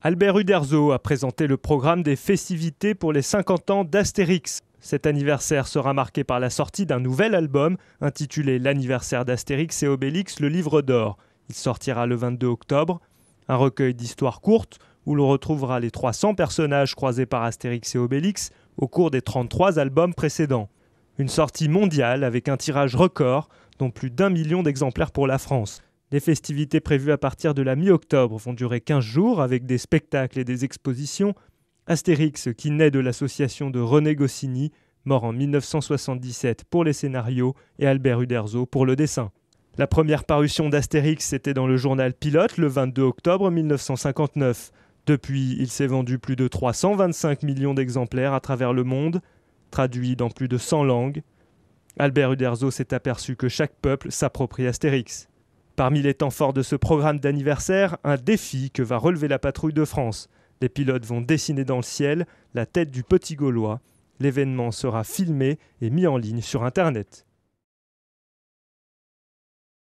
Albert Uderzo a présenté le programme des festivités pour les 50 ans d'Astérix. Cet anniversaire sera marqué par la sortie d'un nouvel album intitulé L'anniversaire d'Astérix et Obélix, le livre d'or. Il sortira le 22 octobre, un recueil d'histoires courtes où l'on retrouvera les 300 personnages croisés par Astérix et Obélix au cours des 33 albums précédents. Une sortie mondiale avec un tirage record, dont plus d'un million d'exemplaires pour la France. Les festivités prévues à partir de la mi-octobre vont durer 15 jours avec des spectacles et des expositions. Astérix, qui naît de l'association de René Goscinny, mort en 1977 pour les scénarios et Albert Uderzo pour le dessin. La première parution d'Astérix était dans le journal Pilote le 22 octobre 1959. Depuis, il s'est vendu plus de 325 millions d'exemplaires à travers le monde, traduit dans plus de 100 langues. Albert Uderzo s'est aperçu que chaque peuple s'approprie Astérix. Parmi les temps forts de ce programme d'anniversaire, un défi que va relever la patrouille de France. Les pilotes vont dessiner dans le ciel la tête du petit Gaulois. L'événement sera filmé et mis en ligne sur Internet.